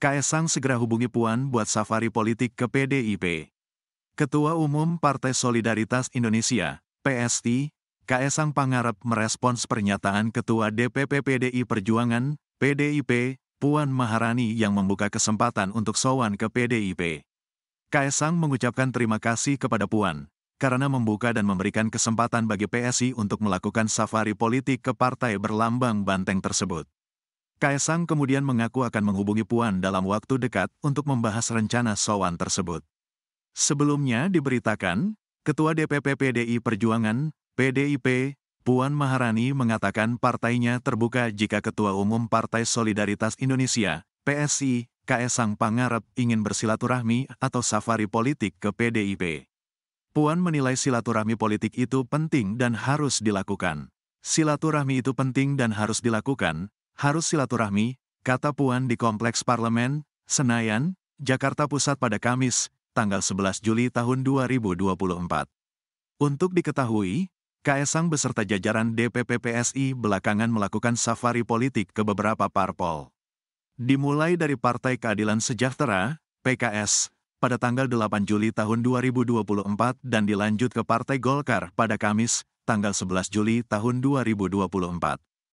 Kaisang segera hubungi Puan buat safari politik ke PDIP. Ketua Umum Partai Solidaritas Indonesia, PST, Kaisang Pangarep merespons pernyataan Ketua DPP PDI Perjuangan, PDIP, Puan Maharani yang membuka kesempatan untuk sowan ke PDIP. Kaisang mengucapkan terima kasih kepada Puan, karena membuka dan memberikan kesempatan bagi PSI untuk melakukan safari politik ke partai berlambang banteng tersebut. Kaisang kemudian mengaku akan menghubungi Puan dalam waktu dekat untuk membahas rencana Sowan tersebut. Sebelumnya diberitakan, Ketua DPP PDI Perjuangan, PDIP, Puan Maharani mengatakan partainya terbuka jika Ketua Umum Partai Solidaritas Indonesia, PSI, Kaisang Pangarep ingin bersilaturahmi atau safari politik ke PDIP. Puan menilai silaturahmi politik itu penting dan harus dilakukan. Silaturahmi itu penting dan harus dilakukan, harus silaturahmi, kata Puan di Kompleks Parlemen, Senayan, Jakarta Pusat pada Kamis, tanggal 11 Juli tahun 2024. Untuk diketahui, Kaesang beserta jajaran DPP PSI belakangan melakukan safari politik ke beberapa parpol. Dimulai dari Partai Keadilan Sejahtera, PKS, pada tanggal 8 Juli tahun 2024 dan dilanjut ke Partai Golkar pada Kamis, tanggal 11 Juli tahun 2024.